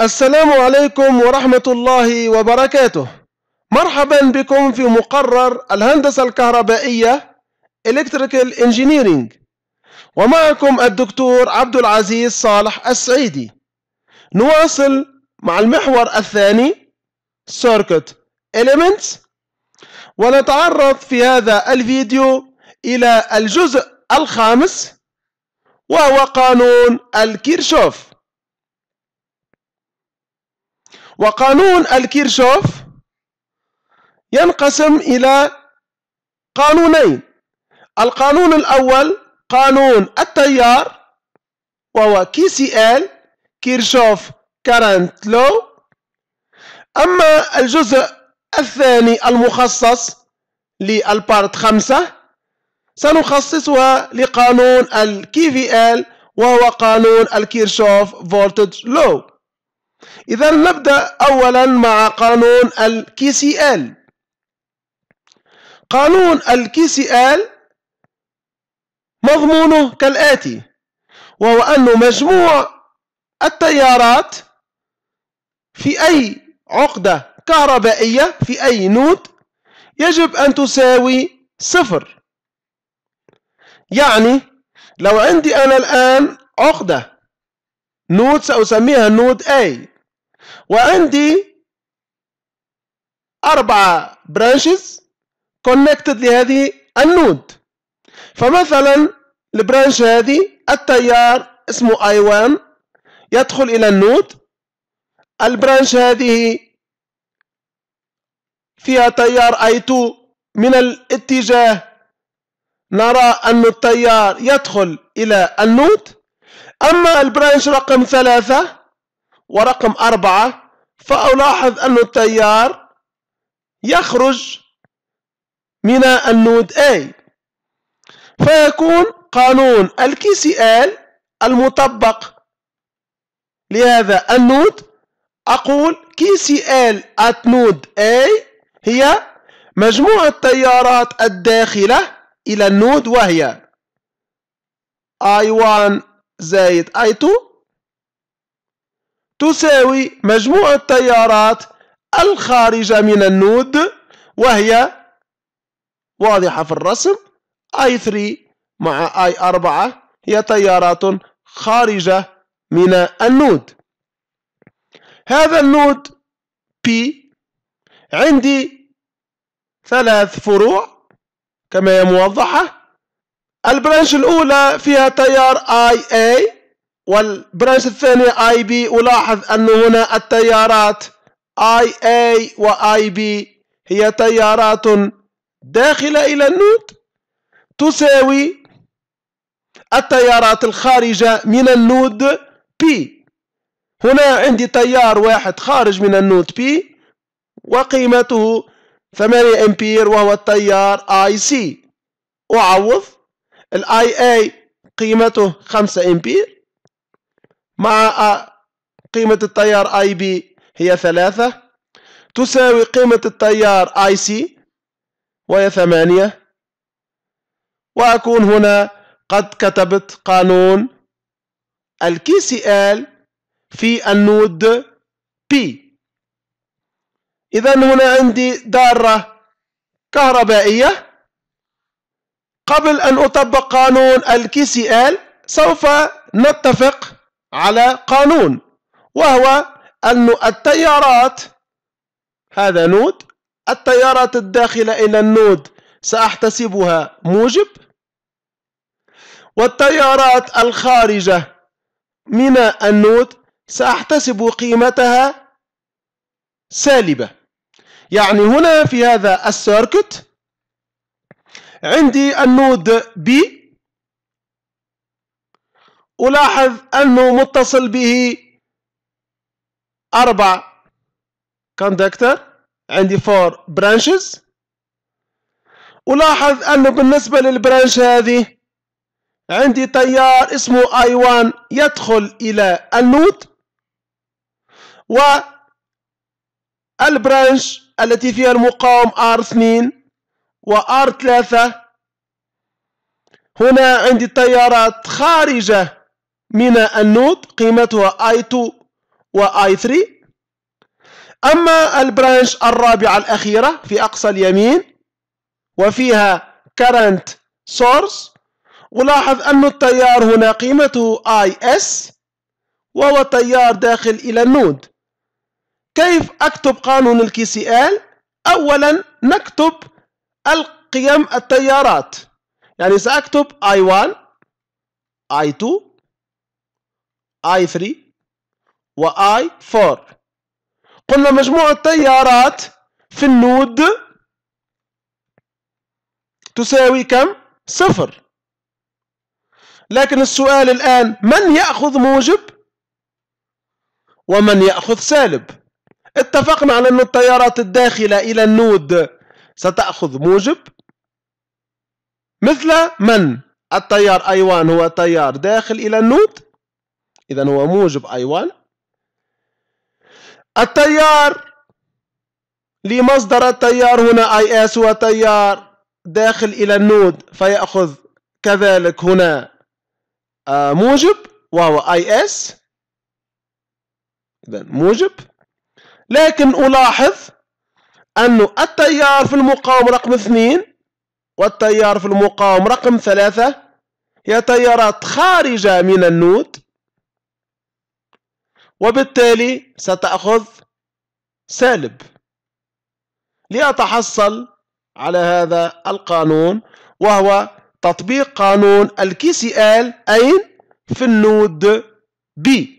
السلام عليكم ورحمة الله وبركاته مرحبا بكم في مقرر الهندسة الكهربائية Electrical Engineering ومعكم الدكتور عبد العزيز صالح السعيدي نواصل مع المحور الثاني Circuit Elements ونتعرض في هذا الفيديو إلى الجزء الخامس وهو قانون الكيرشوف وقانون الكيرشوف ينقسم إلى قانونين القانون الأول قانون التيار وهو كي سي ال كيرشوف كارنت لو أما الجزء الثاني المخصص للبارت خمسة سنخصصها لقانون الكي في ال وهو قانون الكيرشوف فولتج لو إذا نبدأ أولا مع قانون الكي سي ال قانون الكي سي ال مضمونه كالآتي وهو أن مجموع التيارات في أي عقدة كهربائية في أي نود يجب أن تساوي صفر يعني لو عندي أنا الآن عقدة نود سأسميها نود A وعندي أربعة branches connected لهذه النود فمثلا البرانش هذه التيار اسمه i 1 يدخل الى النود البرانش هذه فيها تيار i 2 من الاتجاه نرى ان التيار يدخل الى النود أما البرانش رقم ثلاثة ورقم أربعة فألاحظ أن التيار يخرج من النود A فيكون قانون الكي سي ال المطبق لهذا النود أقول كي سي ال at نود A هي مجموع التيارات الداخلة إلى النود وهي I1 زائد I2 تساوي مجموع التيارات الخارجة من النود وهي واضحة في الرسم I3 مع I4 هي تيارات خارجة من النود هذا النود P عندي ثلاث فروع كما هي موضحة البرانش الأولى فيها تيار اي اي والبرانش الثانية اي بي ألاحظ أن هنا التيارات اي اي IB بي هي تيارات داخلة إلى النود تساوي التيارات الخارجة من النود P هنا عندي تيار واحد خارج من النود P وقيمته 8 أمبير وهو التيار IC أعوض الاي اي قيمته 5 امبير مع قيمة التيار اي بي هي 3 تساوي قيمة التيار اي سي وهي 8 وأكون هنا قد كتبت قانون الكي سي ال في النود بي إذا هنا عندي دارة كهربائية قبل أن أطبق قانون الكي سي ال سوف نتفق على قانون وهو أن التيارات هذا نود التيارات الداخلة إلى النود سأحتسبها موجب والتيارات الخارجة من النود سأحتسب قيمتها سالبة يعني هنا في هذا السيركت عندي النود بي ألاحظ أنه متصل به أربع كوندكتر عندي فور برانشز ألاحظ أنه بالنسبة للبرانش هذه عندي تيار اسمه i 1 يدخل إلى النود والبرانش التي فيها المقاوم R2 ار ثلاثة هنا عندي تيارات خارجة من النود قيمتها اي 2 اي 3 اما البرانش الرابعة الاخيرة في اقصى اليمين وفيها current source ولاحظ أن التيار هنا قيمته IS وهو تيار داخل إلى النود كيف أكتب قانون ال KCL؟ أولا نكتب القيم التيارات يعني سأكتب I1 I2 I3 و I4 قلنا مجموع التيارات في النود تساوي كم؟ صفر لكن السؤال الآن من يأخذ موجب ومن يأخذ سالب اتفقنا على أن التيارات الداخلة إلى النود ستأخذ موجب مثل من التيار I1 هو تيار داخل إلى النود إذا هو موجب I1 التيار لمصدر التيار هنا IS هو تيار داخل إلى النود فيأخذ كذلك هنا آه، موجب وهو IS إذا موجب لكن ألاحظ أن التيار في المقاوم رقم اثنين والتيار في المقاوم رقم ثلاثة هي تيارات خارجة من النود وبالتالي ستأخذ سالب لأتحصل على هذا القانون وهو تطبيق قانون الكي سي ال أين في النود بي